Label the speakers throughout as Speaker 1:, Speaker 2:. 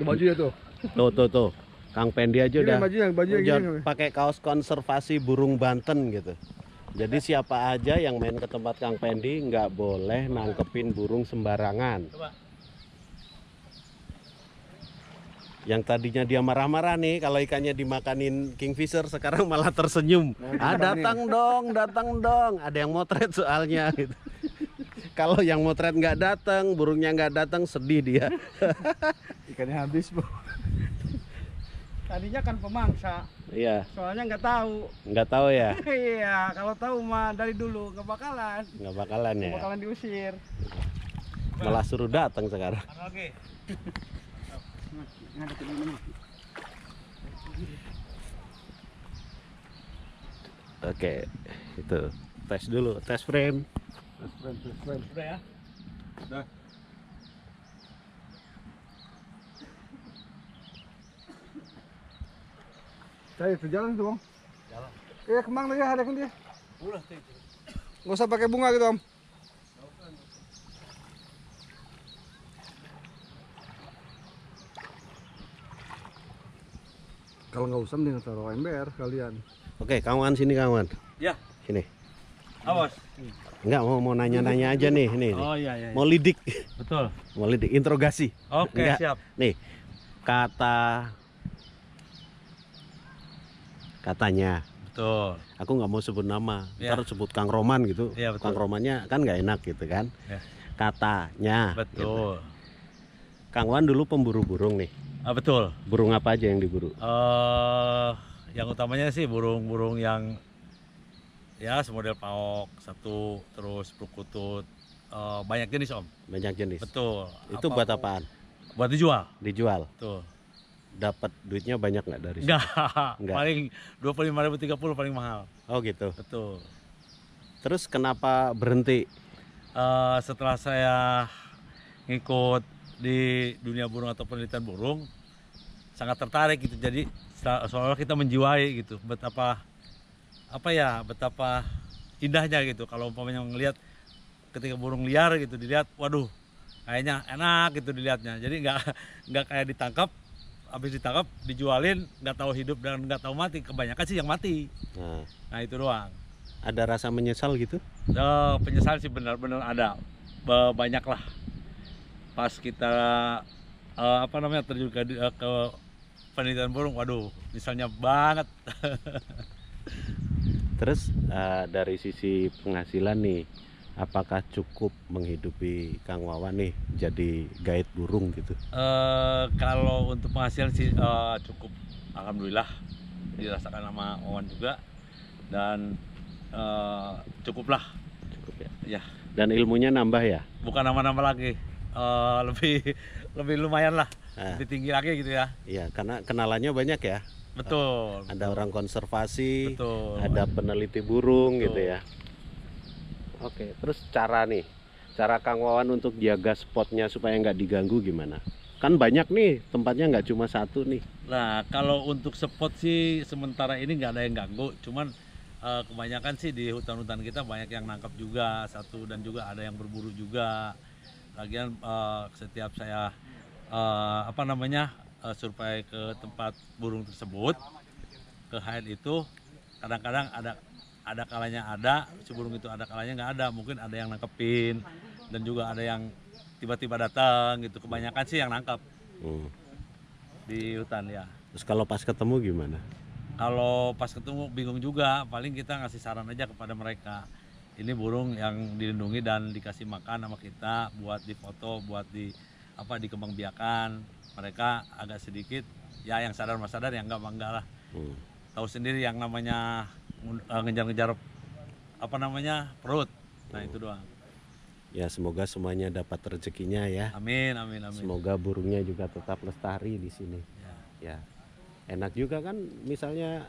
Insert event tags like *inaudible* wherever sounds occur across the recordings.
Speaker 1: baju bajunya tuh. Tuh tuh tuh. Kang Pendi aja udah bajunya, bajunya gini, pakai kaos konservasi burung Banten gitu. Jadi siapa aja yang main ke tempat Kang Pendi nggak boleh nangkepin burung sembarangan. Yang tadinya dia marah-marah nih kalau ikannya dimakanin kingfisher sekarang malah tersenyum. ah datang dong, datang dong. Ada yang motret soalnya gitu. kalau yang motret nggak datang, burungnya nggak datang sedih dia. *laughs* ikannya habis bu *laughs* tadinya kan pemangsa iya soalnya nggak tahu nggak tahu ya *laughs* iya kalau tahu mah dari dulu nggak bakalan nggak bakalan ya Gak bakalan diusir malah suruh datang sekarang oke oke itu tes dulu tes frame
Speaker 2: tes frame tes frame sudah ya sudah Cari itu jalan tuh,
Speaker 1: Om. Jalan. Iya, kemang lagi ada kan dia. Udah, tuh itu. usah pakai bunga gitu, Om. Kalau nggak usah mending taruh ember kalian. Oke, kawan sini kawan. Ya. Sini. Awas. Enggak mau mau nanya-nanya aja nih nih. Oh iya, iya iya. Mau lidik. Betul. Mau lidik interogasi. Oke, Enggak. siap. Nih. Kata katanya betul aku nggak mau sebut nama ya. ntar sebut Kang Roman gitu ya, betul. Kang Romannya kan nggak enak gitu kan ya. katanya betul gitu. Kang Wan dulu pemburu burung nih ah, betul burung apa aja yang diburu
Speaker 2: uh, yang utamanya sih burung-burung yang ya semodel paok satu terus perkutut, uh, banyak jenis om banyak jenis betul itu apa buat apaan buat dijual dijual tuh
Speaker 1: dapat duitnya banyak nggak dari situ? *laughs*
Speaker 2: Nggak, paling dua puluh lima ribu tiga puluh paling mahal. Oh gitu. Betul. Terus kenapa berhenti? Uh, setelah saya ngikut di dunia burung atau penelitian burung, sangat tertarik gitu. Jadi soalnya kita menjiwai gitu betapa apa ya betapa indahnya gitu kalau umpamanya melihat ketika burung liar gitu dilihat waduh kayaknya enak gitu dilihatnya jadi nggak *laughs* nggak kayak ditangkap habis ditangkap dijualin nggak tahu hidup dan nggak tahu mati kebanyakan sih yang mati nah, nah itu doang
Speaker 1: ada rasa menyesal gitu
Speaker 2: oh, eh, penyesalan sih benar-benar ada banyaklah pas kita uh, apa namanya terjun ke, uh, ke penelitian burung waduh misalnya banget
Speaker 1: *laughs* terus uh, dari sisi penghasilan nih apakah cukup menghidupi Kang Wawan nih jadi guide burung gitu?
Speaker 2: Uh, kalau untuk penghasilan sih uh, cukup, alhamdulillah dirasakan sama Wawan juga dan uh, eh, cukuplah. Cukup ya. Ya.
Speaker 1: Dan ilmunya nambah ya?
Speaker 2: Bukan nama-nama lagi, uh, *laughs* lebih lebih lumayan lah, nah. lebih tinggi lagi gitu ya.
Speaker 1: Iya, karena kenalannya banyak ya.
Speaker 2: Betul.
Speaker 1: ada betul. orang konservasi, betul. ada peneliti burung gitu betul. gitu ya. Oke, terus cara nih, cara Kang Wawan untuk jaga spotnya supaya nggak diganggu gimana? Kan banyak nih tempatnya nggak cuma satu nih.
Speaker 2: Nah, kalau untuk spot sih sementara ini nggak ada yang ganggu, cuman uh, kebanyakan sih di hutan-hutan kita banyak yang nangkap juga satu dan juga ada yang berburu juga. Lagian uh, setiap saya uh, apa namanya uh, survei ke tempat burung tersebut ke HN itu kadang-kadang ada ada kalanya ada sebelum itu ada kalanya nggak ada mungkin ada yang nangkepin dan juga ada yang tiba-tiba datang gitu kebanyakan sih yang nangkep hmm. di hutan ya
Speaker 1: terus kalau pas ketemu gimana
Speaker 2: kalau pas ketemu bingung juga paling kita ngasih saran aja kepada mereka ini burung yang dilindungi dan dikasih makan sama kita buat difoto buat di apa dikembangbiakan mereka agak sedikit ya yang sadar mas sadar yang enggak bangga lah hmm. tahu sendiri yang namanya Eh, ngejar-ngejar apa namanya perut. Nah itu doang.
Speaker 1: Ya semoga semuanya dapat rezekinya ya.
Speaker 2: Amin amin amin.
Speaker 1: Semoga burungnya juga tetap lestari di sini. Ya. ya. Enak juga kan misalnya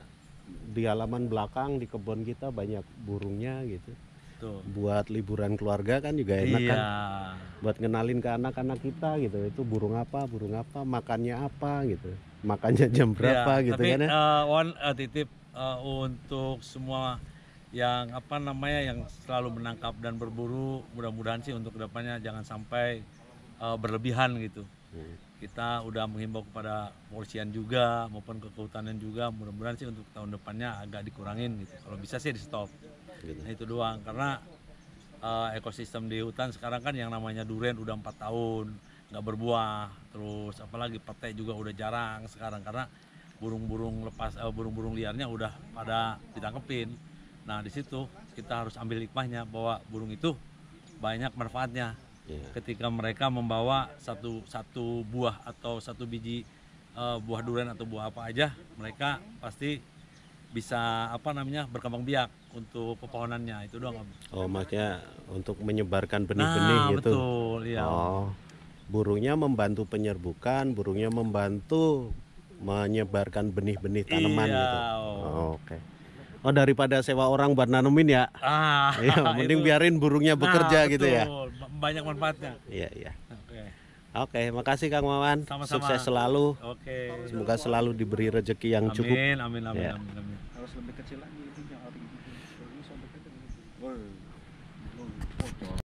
Speaker 1: di halaman belakang di kebun kita banyak burungnya gitu. Tuh. Buat liburan keluarga kan juga enak kan. iya. kan. Buat ngenalin ke anak-anak kita gitu. Itu burung apa, burung apa, makannya apa gitu. Makannya jam iya, berapa iya, gitu tapi, kan ya.
Speaker 2: Uh, eh, one, eh, titip uh, untuk semua yang apa namanya yang selalu menangkap dan berburu mudah-mudahan sih untuk kedepannya jangan sampai uh, berlebihan gitu hmm. kita udah menghimbau kepada polisian juga maupun kekehutanan juga mudah-mudahan sih untuk tahun depannya agak dikurangin gitu kalau bisa sih di stop gitu. nah, itu doang karena uh, ekosistem di hutan sekarang kan yang namanya durian udah empat tahun nggak berbuah terus apalagi petai juga udah jarang sekarang karena burung-burung lepas eh, burung-burung eh, liarnya udah pada ditangkepin. Nah, di situ kita harus ambil hikmahnya bahwa burung itu banyak manfaatnya. Yeah. Ketika mereka membawa satu satu buah atau satu biji uh, buah durian atau buah apa aja, mereka pasti bisa apa namanya berkembang biak untuk pepohonannya itu doang.
Speaker 1: Oh, maksudnya untuk menyebarkan nah, benih-benih nah, gitu. betul, ya. Oh. Burungnya membantu penyerbukan, burungnya membantu menyebarkan benih-benih iya. tanaman iya. gitu. Oh, Oke. Okay. Oh daripada sewa orang buat nanumin ya. Ah, *laughs* ya *laughs* mending itu. biarin burungnya nah, bekerja nah, gitu betul. ya.
Speaker 2: Banyak manfaatnya. Iya iya. Oke. Okay.
Speaker 1: Oke, okay, makasih Kang Mawan. Sama-sama. Sukses selalu. Oke. Okay. Semoga selalu diberi rezeki yang amin, cukup. Amin amin amin, ya. amin amin. lebih kecil lagi itu sampai